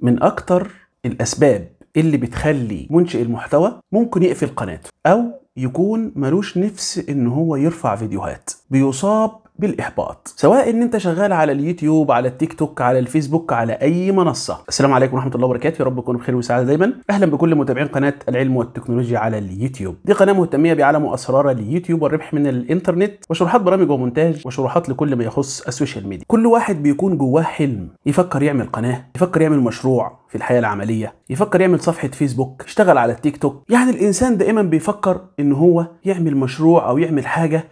من أكتر الأسباب اللي بتخلي منشئ المحتوى ممكن يقفل قناته أو يكون ملوش نفس إن هو يرفع فيديوهات بيصاب بالاحباط سواء ان انت شغال على اليوتيوب على التيك توك على الفيسبوك على اي منصه السلام عليكم ورحمه الله وبركاته يا رب تكونوا بخير وسعاده دايما اهلا بكل متابعين قناه العلم والتكنولوجيا على اليوتيوب دي قناه مهتميه بعالم واسرار اليوتيوب والربح من الانترنت وشروحات برامج ومونتاج وشروحات لكل ما يخص السوشيال ميديا كل واحد بيكون جواه حلم يفكر يعمل قناه يفكر يعمل مشروع في الحياه العمليه يفكر يعمل صفحه فيسبوك يشتغل على التيك توك يعني الانسان دائما بيفكر ان هو يعمل مشروع او يعمل حاجه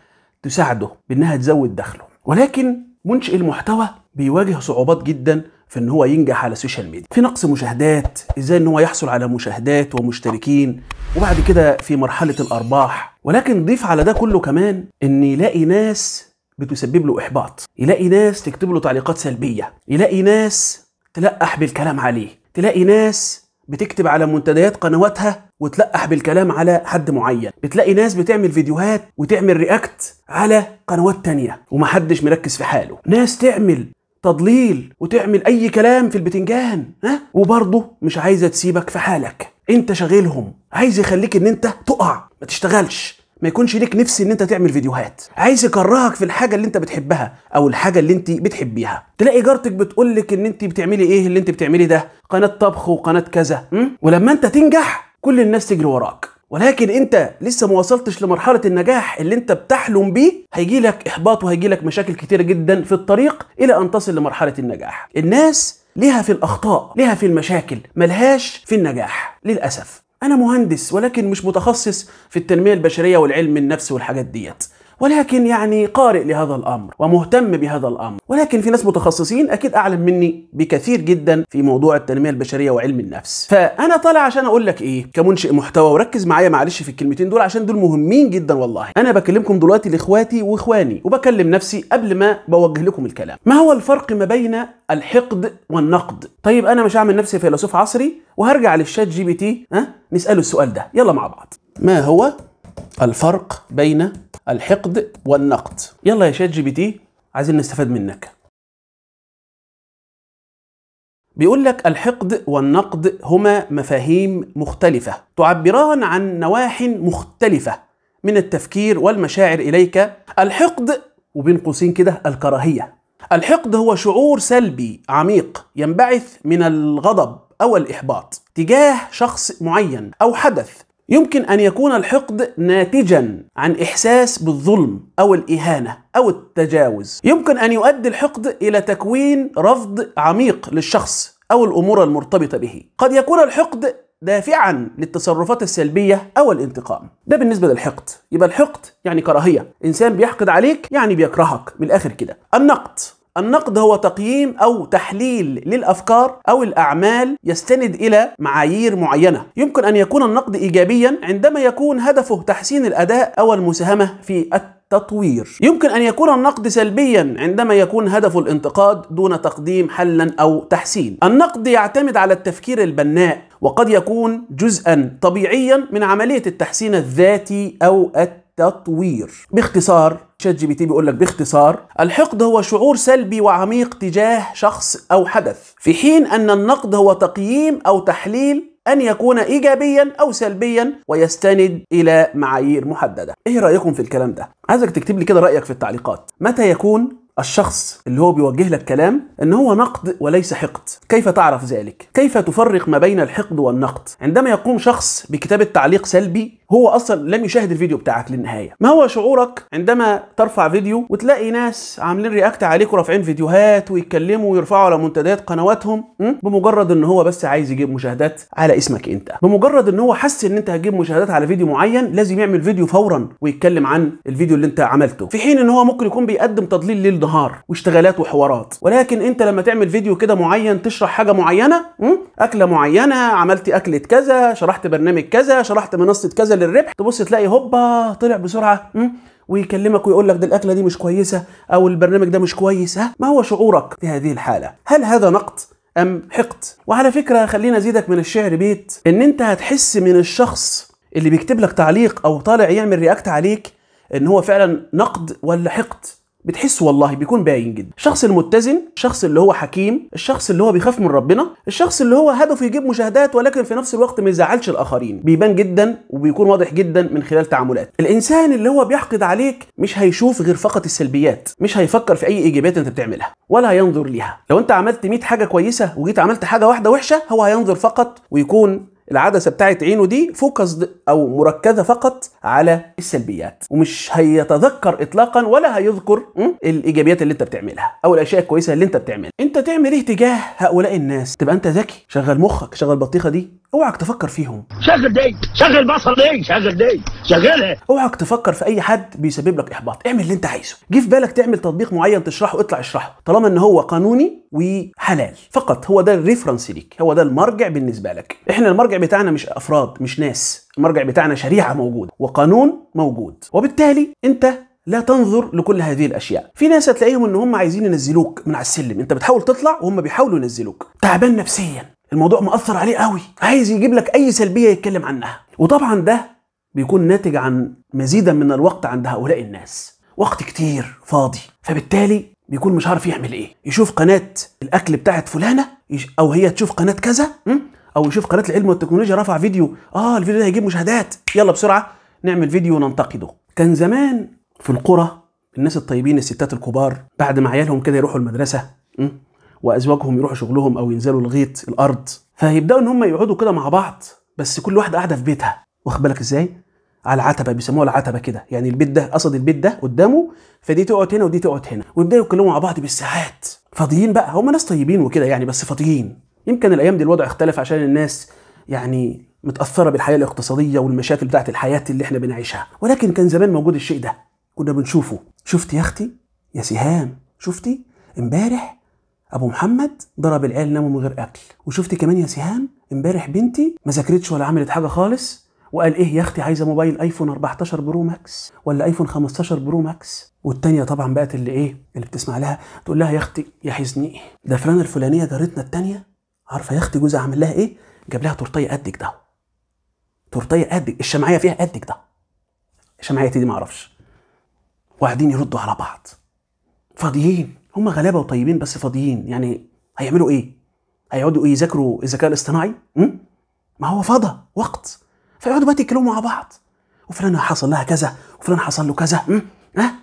تساعده بانها تزود دخله ولكن منشئ المحتوى بيواجه صعوبات جدا في ان هو ينجح على السوشيال ميديا في نقص مشاهدات ازاي ان هو يحصل على مشاهدات ومشتركين وبعد كده في مرحله الارباح ولكن ضيف على ده كله كمان ان يلاقي ناس بتسبب له احباط يلاقي ناس تكتب له تعليقات سلبيه يلاقي ناس تلقح بالكلام عليه تلاقي ناس بتكتب على منتديات قنواتها وتلقح بالكلام على حد معين بتلاقي ناس بتعمل فيديوهات وتعمل رياكت على قنوات تانية ومحدش مركز في حاله ناس تعمل تضليل وتعمل اي كلام في البتنجان ها وبرضه مش عايزه تسيبك في حالك انت شاغلهم عايز يخليك ان انت تقع ما تشتغلش ما يكونش ليك نفس ان انت تعمل فيديوهات عايز يكرهك في الحاجه اللي انت بتحبها او الحاجه اللي انت بتحبيها تلاقي جارتك بتقول لك ان انت بتعملي ايه اللي انت بتعملي ده قناه طبخ وقناه كذا ولما انت تنجح كل الناس تجري وراك ولكن انت لسه ما وصلتش لمرحله النجاح اللي انت بتحلم بيه هيجي لك احباط وهيجي لك مشاكل كتيره جدا في الطريق الى ان تصل لمرحله النجاح الناس ليها في الاخطاء ليها في المشاكل ملهاش في النجاح للاسف انا مهندس ولكن مش متخصص في التنميه البشريه والعلم النفس والحاجات ديت ولكن يعني قارئ لهذا الامر ومهتم بهذا الامر ولكن في ناس متخصصين اكيد اعلم مني بكثير جدا في موضوع التنميه البشريه وعلم النفس فانا طالع عشان اقول لك ايه كمنشئ محتوى وركز معايا معلش في الكلمتين دول عشان دول مهمين جدا والله انا بكلمكم دلوقتي لاخواتي واخواني وبكلم نفسي قبل ما بوجه لكم الكلام ما هو الفرق ما بين الحقد والنقد طيب انا مش هعمل نفسي فيلسوف عصري وهرجع للشات جي بي تي ها نساله السؤال ده يلا مع بعض ما هو الفرق بين الحقد والنقد يلا يا شات جي بي تي عايزين نستفاد منك بيقول لك الحقد والنقد هما مفاهيم مختلفة تعبران عن نواح مختلفة من التفكير والمشاعر إليك الحقد وبين قوسين كده الكراهية الحقد هو شعور سلبي عميق ينبعث من الغضب أو الإحباط تجاه شخص معين أو حدث يمكن أن يكون الحقد ناتجا عن إحساس بالظلم أو الإهانة أو التجاوز يمكن أن يؤدي الحقد إلى تكوين رفض عميق للشخص أو الأمور المرتبطة به قد يكون الحقد دافعا للتصرفات السلبية أو الانتقام ده بالنسبة للحقد يبقى الحقد يعني كراهية إنسان بيحقد عليك يعني بيكرهك من الآخر كده النقد النقد هو تقييم أو تحليل للأفكار أو الأعمال يستند إلى معايير معينة يمكن أن يكون النقد إيجابيا عندما يكون هدفه تحسين الأداء أو المساهمة في التطوير يمكن أن يكون النقد سلبيا عندما يكون هدفه الانتقاد دون تقديم حلا أو تحسين النقد يعتمد على التفكير البناء وقد يكون جزءا طبيعيا من عملية التحسين الذاتي أو التحسين التطوير باختصار شات جي بي تي بيقول لك باختصار الحقد هو شعور سلبي وعميق تجاه شخص او حدث في حين ان النقد هو تقييم او تحليل أن يكون إيجابيا أو سلبيا ويستند إلى معايير محددة إيه رأيكم في الكلام ده؟ عايزك تكتب لي كده رأيك في التعليقات متى يكون الشخص اللي هو بيوجه لك كلام ان هو نقد وليس حقد كيف تعرف ذلك كيف تفرق ما بين الحقد والنقد عندما يقوم شخص بكتابه تعليق سلبي هو اصلا لم يشاهد الفيديو بتاعك للنهايه ما هو شعورك عندما ترفع فيديو وتلاقي ناس عاملين رياكت عليك ورافعين فيديوهات ويتكلموا ويرفعوا على منتديات قنواتهم بمجرد ان هو بس عايز يجيب مشاهدات على اسمك انت بمجرد ان هو حس ان انت هتجيب مشاهدات على فيديو معين لازم يعمل فيديو فورا ويتكلم عن الفيديو اللي انت عملته في حين ان هو ممكن يكون بيقدم تضليل للض بالنهار واشتغالات وحوارات ولكن انت لما تعمل فيديو كده معين تشرح حاجه معينه اكله معينه عملت اكله كذا شرحت برنامج كذا شرحت منصه كذا للربح تبص تلاقي هوبا طلع بسرعه م? ويكلمك ويقول لك ده الاكله دي مش كويسه او البرنامج ده مش كويس ها ما هو شعورك في هذه الحاله هل هذا نقد ام حقد وعلى فكره خلينا ازيدك من الشعر بيت ان انت هتحس من الشخص اللي بيكتب لك تعليق او طالع يعمل رياكت عليك ان هو فعلا نقد ولا حقد بتحس والله بيكون باين جدا الشخص المتزن الشخص اللي هو حكيم الشخص اللي هو بيخاف من ربنا الشخص اللي هو هدفه يجيب مشاهدات ولكن في نفس الوقت ما يزعلش الاخرين بيبان جدا وبيكون واضح جدا من خلال تعاملاته الانسان اللي هو بيحقد عليك مش هيشوف غير فقط السلبيات مش هيفكر في اي ايجابيات انت بتعملها ولا هينظر ليها لو انت عملت 100 حاجه كويسه وجيت عملت حاجه واحده وحشه هو هينظر فقط ويكون العدسه بتاعت عينه دي فوكس او مركزه فقط على السلبيات ومش هيتذكر اطلاقا ولا هيذكر الايجابيات اللي انت بتعملها او الاشياء الكويسه اللي انت بتعملها انت تعمل ايه تجاه هؤلاء الناس تبقى انت ذكي شغل مخك شغل البطيخه دي اوعك تفكر فيهم شغل دي شغل البصل دي شغل دي شغلها اوعك تفكر في اي حد بيسبب لك احباط اعمل اللي انت عايزه جه في بالك تعمل تطبيق معين تشرحه اطلع اشرحه طالما ان هو قانوني وحلال فقط هو ده الريفرنس ليك هو ده المرجع بالنسبه لك احنا المرجع بتاعنا مش افراد مش ناس المرجع بتاعنا شريعه موجوده وقانون موجود وبالتالي انت لا تنظر لكل هذه الاشياء في ناس هتلاقيهم ان هم عايزين ينزلوك من على السلم انت بتحاول تطلع وهم بيحاولوا ينزلوك تعبان نفسيا الموضوع مأثر عليه قوي عايز يجيب لك اي سلبيه يتكلم عنها وطبعا ده بيكون ناتج عن مزيدا من الوقت عند هؤلاء الناس وقت كتير فاضي فبالتالي بيكون مش عارف يعمل ايه يشوف قناه الاكل بتاعت فلانه او هي تشوف قناه كذا او يشوف قناه العلم والتكنولوجيا رفع فيديو اه الفيديو ده هيجيب مشاهدات يلا بسرعه نعمل فيديو وننتقده كان زمان في القرى الناس الطيبين الستات الكبار بعد ما عيالهم كده يروحوا المدرسه وازواجهم يروحوا شغلهم او ينزلوا الغيط الارض فهيبداوا ان هم يقعدوا كده مع بعض بس كل واحده قاعده في بيتها واخد بالك ازاي على عتبه بيسموها العتبه كده يعني البيت ده قصد البيت ده قدامه فدي تقعد هنا ودي تقعد هنا ويبداوا يتكلموا مع بعض بالساعات فاضيين بقى هم ناس طيبين وكده يعني بس فاضيين يمكن الايام دي الوضع اختلف عشان الناس يعني متاثره بالحياه الاقتصاديه والمشاكل بتاعه الحياه اللي احنا بنعيشها ولكن كان زمان موجود الشيء ده كنا بنشوفه شفتي يا اختي يا سهام شفتي امبارح ابو محمد ضرب العيال ناموا من غير اكل وشفتي كمان يا سهام امبارح بنتي ما ذاكرتش ولا عملت حاجه خالص وقال ايه يا اختي عايزه موبايل ايفون 14 برو ماكس ولا ايفون 15 برو ماكس والتانيه طبعا بقت اللي ايه اللي بتسمع لها تقول لها يا اختي يا حزني ده فلانه الفلانيه جارتنا التانيه عارفه يا اختي جوزها عامل لها ايه جاب لها تورتيه قدك ده تورتيه قدك الشمعيه فيها قدك ده الشمعيه دي ما اعرفش وقاعدين يردوا على بعض فاضيين هم غلابه وطيبين بس فاضيين يعني هيعملوا ايه هيقعدوا إيه؟ يذاكروا الذكاء الاصطناعي ما هو فضى وقت فيقعدوا بقى يتكلموا مع بعض وفلانه حصل لها كذا وفلان حصل له كذا ها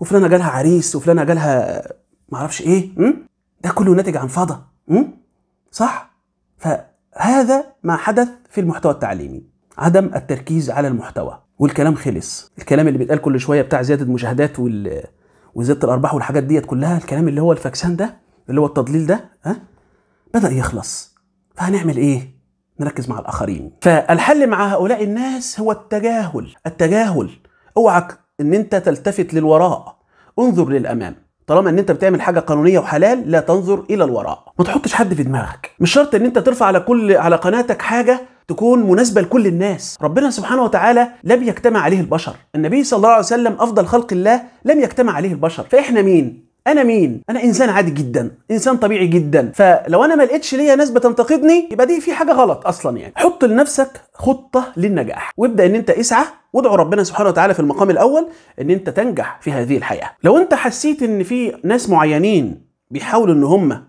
وفلانه جالها عريس وفلانه جالها معرفش ايه م? ده كله ناتج عن فضة م? صح فهذا ما حدث في المحتوى التعليمي عدم التركيز على المحتوى والكلام خلص الكلام اللي بيتقال كل شويه بتاع زياده المشاهدات وال وزياده الارباح والحاجات ديت كلها الكلام اللي هو الفاكسان ده اللي هو التضليل ده ها بدا يخلص فهنعمل ايه نركز مع الآخرين فالحل مع هؤلاء الناس هو التجاهل التجاهل اوعك ان انت تلتفت للوراء انظر للامام طالما ان انت بتعمل حاجه قانونيه وحلال لا تنظر الى الوراء ما تحطش حد في دماغك مش شرط ان انت ترفع على كل على قناتك حاجه تكون مناسبة لكل الناس ربنا سبحانه وتعالى لم يجتمع عليه البشر النبي صلى الله عليه وسلم أفضل خلق الله لم يجتمع عليه البشر فإحنا مين؟ انا مين انا انسان عادي جدا انسان طبيعي جدا فلو انا ما لقيتش ليا ناس بتنتقدني يبقى دي في حاجه غلط اصلا يعني حط لنفسك خطه للنجاح وابدا ان انت اسعى وادعو ربنا سبحانه وتعالى في المقام الاول ان انت تنجح في هذه الحياه لو انت حسيت ان في ناس معينين بيحاولوا ان هم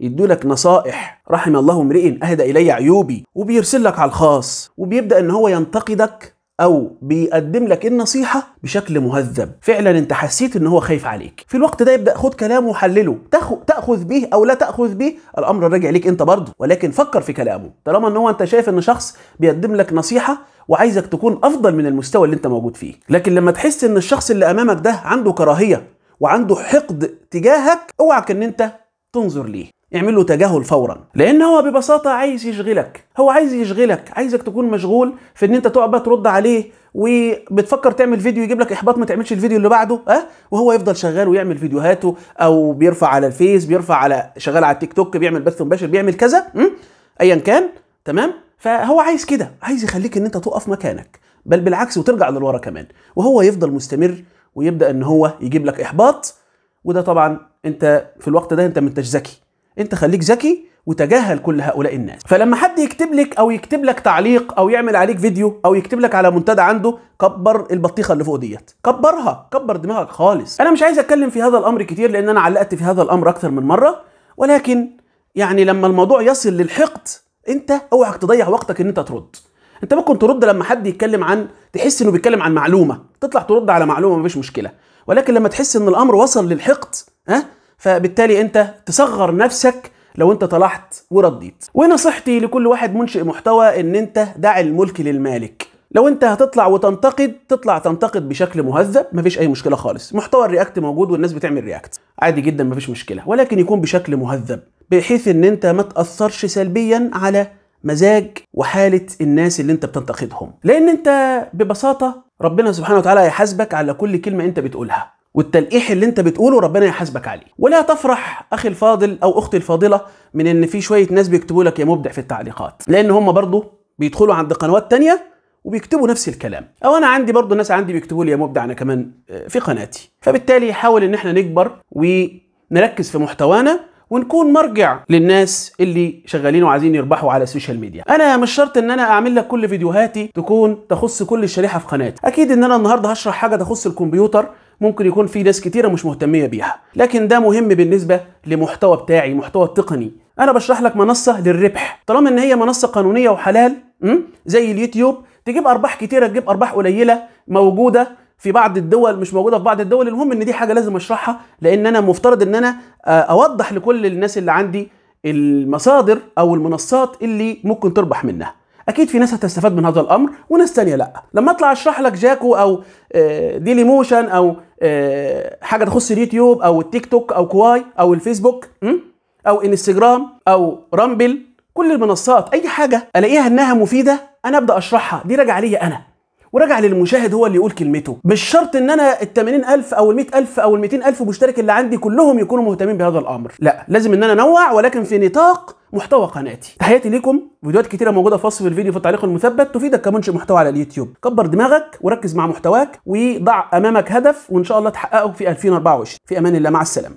يدوا لك نصائح رحم الله امرئ اهدى الي عيوبي وبيرسل لك على الخاص وبيبدا ان هو ينتقدك او بيقدم لك النصيحه بشكل مهذب فعلا انت حسيت ان هو خايف عليك في الوقت ده يبدا خد كلامه وحلله تاخذ به او لا تاخذ به الامر راجع ليك انت برضه ولكن فكر في كلامه طالما ان هو انت شايف ان شخص بيقدم لك نصيحه وعايزك تكون افضل من المستوى اللي انت موجود فيه لكن لما تحس ان الشخص اللي امامك ده عنده كراهيه وعنده حقد تجاهك اوعك ان انت تنظر ليه اعمل له تجاهل فورا لان هو ببساطه عايز يشغلك هو عايز يشغلك عايزك تكون مشغول في ان انت تقعد بقى ترد عليه وبتفكر تعمل فيديو يجيب لك احباط ما تعملش الفيديو اللي بعده اه وهو يفضل شغال ويعمل فيديوهاته او بيرفع على الفيس بيرفع على شغال على التيك توك بيعمل بث مباشر بيعمل كذا ايا كان تمام فهو عايز كده عايز يخليك ان انت تقف مكانك بل بالعكس وترجع للورا كمان وهو يفضل مستمر ويبدا ان هو يجيب لك احباط وده طبعا انت في الوقت ده انت منتش ذكي انت خليك ذكي وتجاهل كل هؤلاء الناس فلما حد يكتب لك او يكتب لك تعليق او يعمل عليك فيديو او يكتب لك على منتدى عنده كبر البطيخه اللي فوق ديت كبرها كبر دماغك خالص انا مش عايز اتكلم في هذا الامر كتير لان انا علقت في هذا الامر اكتر من مره ولكن يعني لما الموضوع يصل للحقد انت اوعك تضيع وقتك ان انت ترد انت ممكن ترد لما حد يتكلم عن تحس انه بيتكلم عن معلومه تطلع ترد على معلومه مفيش مشكله ولكن لما تحس ان الامر وصل للحقد ها أه؟ فبالتالي انت تصغر نفسك لو انت طلعت ورديت ونصيحتي لكل واحد منشئ محتوى ان انت دع الملك للمالك لو انت هتطلع وتنتقد تطلع تنتقد بشكل مهذب مفيش اي مشكله خالص محتوى الرياكت موجود والناس بتعمل رياكت عادي جدا مفيش مشكله ولكن يكون بشكل مهذب بحيث ان انت ما تاثرش سلبيا على مزاج وحاله الناس اللي انت بتنتقدهم لان انت ببساطه ربنا سبحانه وتعالى هيحاسبك على كل كلمه انت بتقولها والتلقيح اللي انت بتقوله ربنا يحاسبك عليه ولا تفرح اخي الفاضل او اختي الفاضله من ان في شويه ناس بيكتبوا لك يا مبدع في التعليقات لان هم برضه بيدخلوا عند قنوات تانية وبيكتبوا نفس الكلام او انا عندي برضه ناس عندي بيكتبوا لي يا مبدع انا كمان آه، في قناتي فبالتالي حاول ان احنا نكبر ونركز في محتوانا ونكون مرجع للناس اللي شغالين وعايزين يربحوا على السوشيال ميديا انا مش شرط ان انا اعمل لك كل فيديوهاتي تكون تخص كل الشريحه في قناتي اكيد ان انا النهارده هشرح حاجه تخص الكمبيوتر ممكن يكون في ناس كتيره مش مهتميه بيها لكن ده مهم بالنسبه لمحتوى بتاعي محتوى تقني انا بشرح لك منصه للربح طالما ان هي منصه قانونيه وحلال زي اليوتيوب تجيب ارباح كتيره تجيب ارباح قليله موجوده في بعض الدول مش موجوده في بعض الدول المهم ان دي حاجه لازم اشرحها لان انا مفترض ان انا آه، اوضح لكل الناس اللي عندي المصادر او المنصات اللي ممكن تربح منها اكيد في ناس هتستفاد من هذا الامر وناس تانية لا لما اطلع اشرح لك جاكو او آه، ديلي موشن او آه، حاجه تخص اليوتيوب او التيك توك او كواي او الفيسبوك او انستجرام او رامبل كل المنصات اي حاجه الاقيها انها مفيده انا ابدا اشرحها دي راجع ليا انا وراجع للمشاهد هو اللي يقول كلمته مش شرط ان انا ال 80000 او ال 100000 او ال 200000 مشترك اللي عندي كلهم يكونوا مهتمين بهذا الامر لا لازم ان انا انوع ولكن في نطاق محتوى قناتي تحياتي ليكم فيديوهات كتيره موجوده في وصف الفيديو في التعليق المثبت تفيدك كمنشئ محتوى على اليوتيوب كبر دماغك وركز مع محتواك وضع امامك هدف وان شاء الله تحققه في 2024 في امان الله مع السلامه